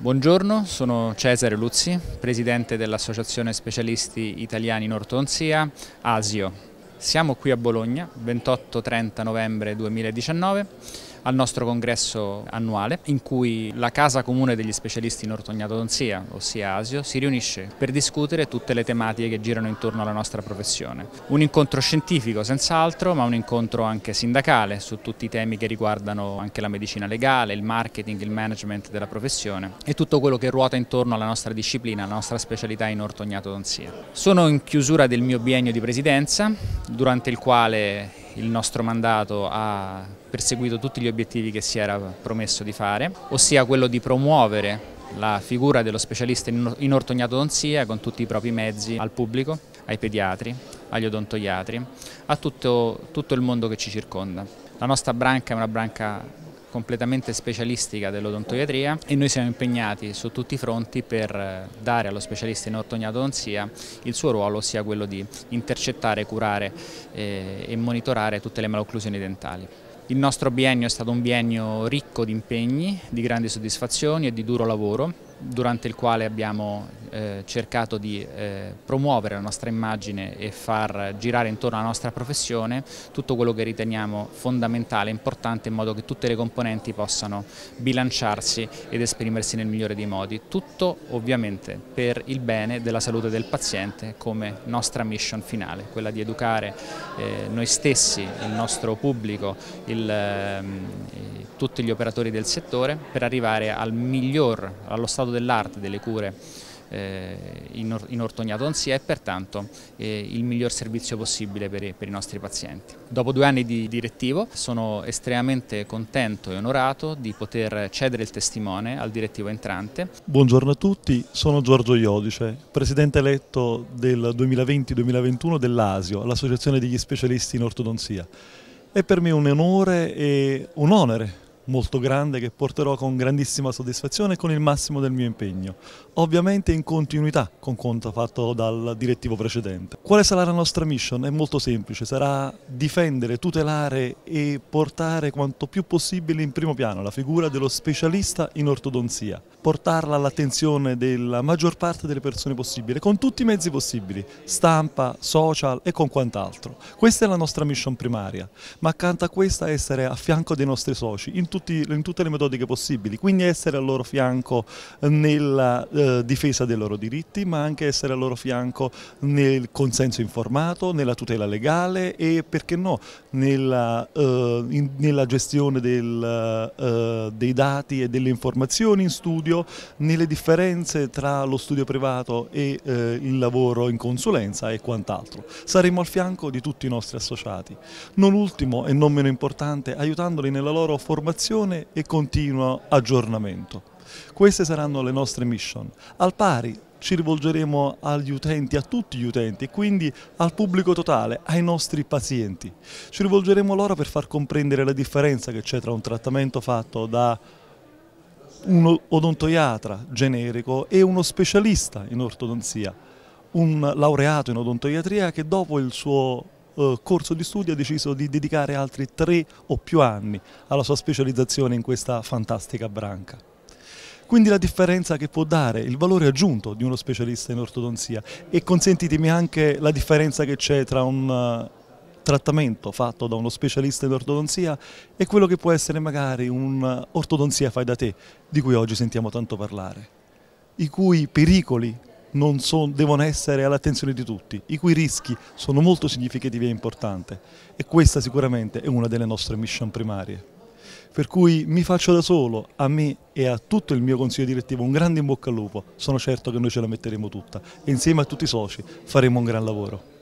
Buongiorno, sono Cesare Luzzi, presidente dell'Associazione Specialisti Italiani in Ortodonzia, ASIO. Siamo qui a Bologna, 28-30 novembre 2019, al nostro congresso annuale in cui la Casa Comune degli Specialisti in Ortognatodonzia, ossia ASIO, si riunisce per discutere tutte le tematiche che girano intorno alla nostra professione. Un incontro scientifico senz'altro, ma un incontro anche sindacale su tutti i temi che riguardano anche la medicina legale, il marketing, il management della professione e tutto quello che ruota intorno alla nostra disciplina, alla nostra specialità in ortognatodonzia. Sono in chiusura del mio biennio di presidenza, durante il quale il nostro mandato ha perseguito tutti gli obiettivi che si era promesso di fare, ossia quello di promuovere la figura dello specialista in ortognatodonzia con tutti i propri mezzi al pubblico, ai pediatri, agli odontoiatri, a tutto, tutto il mondo che ci circonda. La nostra branca è una branca completamente specialistica dell'odontoiatria e noi siamo impegnati su tutti i fronti per eh, dare allo specialista in ortognatodonzia il suo ruolo, ossia quello di intercettare, curare eh, e monitorare tutte le malocclusioni dentali. Il nostro biennio è stato un biennio ricco di impegni, di grandi soddisfazioni e di duro lavoro, durante il quale abbiamo eh, cercato di eh, promuovere la nostra immagine e far girare intorno alla nostra professione tutto quello che riteniamo fondamentale, importante in modo che tutte le componenti possano bilanciarsi ed esprimersi nel migliore dei modi. Tutto ovviamente per il bene della salute del paziente come nostra mission finale, quella di educare eh, noi stessi, il nostro pubblico, il, ehm, tutti gli operatori del settore per arrivare al miglior, allo stato dell'arte delle cure eh, in, in ortognatonsia e pertanto eh, il miglior servizio possibile per i, per i, nostri pazienti. Dopo due anni di direttivo sono estremamente contento e onorato di poter cedere il testimone al direttivo entrante. Buongiorno a tutti, sono Giorgio Iodice, presidente eletto del 2020-2021 dell'ASIO, l'Associazione degli Specialisti in Ortodonzia. È per me un onore e un onere molto grande che porterò con grandissima soddisfazione e con il massimo del mio impegno, ovviamente in continuità con quanto fatto dal direttivo precedente. Quale sarà la nostra mission? È molto semplice, sarà difendere, tutelare e portare quanto più possibile in primo piano la figura dello specialista in ortodonzia, portarla all'attenzione della maggior parte delle persone possibile, con tutti i mezzi possibili, stampa, social e con quant'altro. Questa è la nostra mission primaria, ma accanto a questa essere a fianco dei nostri soci in tutti tutti, in tutte le metodiche possibili, quindi essere al loro fianco nella eh, difesa dei loro diritti, ma anche essere al loro fianco nel consenso informato, nella tutela legale e perché no, nella, eh, in, nella gestione del, eh, dei dati e delle informazioni in studio, nelle differenze tra lo studio privato e eh, il lavoro in consulenza e quant'altro. Saremo al fianco di tutti i nostri associati. Non ultimo e non meno importante, aiutandoli nella loro formazione formazione e continuo aggiornamento. Queste saranno le nostre mission. Al pari ci rivolgeremo agli utenti, a tutti gli utenti, e quindi al pubblico totale, ai nostri pazienti. Ci rivolgeremo loro per far comprendere la differenza che c'è tra un trattamento fatto da un odontoiatra generico e uno specialista in ortodonzia, un laureato in odontoiatria che dopo il suo eh, corso di studio ha deciso di dedicare altri tre o più anni alla sua specializzazione in questa fantastica branca. Quindi la differenza che può dare, il valore aggiunto di uno specialista in ortodonzia e consentitemi anche la differenza che c'è tra un eh, trattamento fatto da uno specialista in ortodonzia e quello che può essere magari un'ortodonzia fai da te, di cui oggi sentiamo tanto parlare, i cui pericoli so, devono essere all'attenzione di tutti, i cui rischi sono molto significativi e importanti e questa sicuramente è una delle nostre mission primarie. Per cui mi faccio da solo, a me e a tutto il mio consiglio direttivo un grande in bocca al lupo, sono certo che noi ce la metteremo tutta e insieme a tutti i soci faremo un gran lavoro.